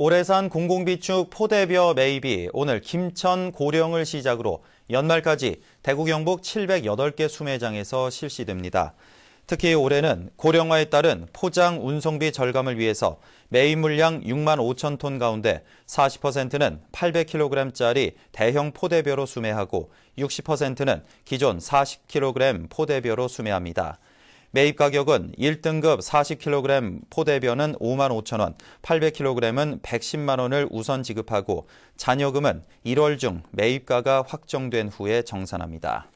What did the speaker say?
올해산 공공비축 포대벼 매입이 오늘 김천 고령을 시작으로 연말까지 대구 경북 708개 수매장에서 실시됩니다. 특히 올해는 고령화에 따른 포장 운송비 절감을 위해서 매입 물량 6만 5천 톤 가운데 40%는 800kg짜리 대형 포대벼로 수매하고 60%는 기존 40kg 포대벼로 수매합니다. 매입 가격은 1등급 40kg 포대변은 5만 5천 원, 800kg은 110만 원을 우선 지급하고 잔여금은 1월 중 매입가가 확정된 후에 정산합니다.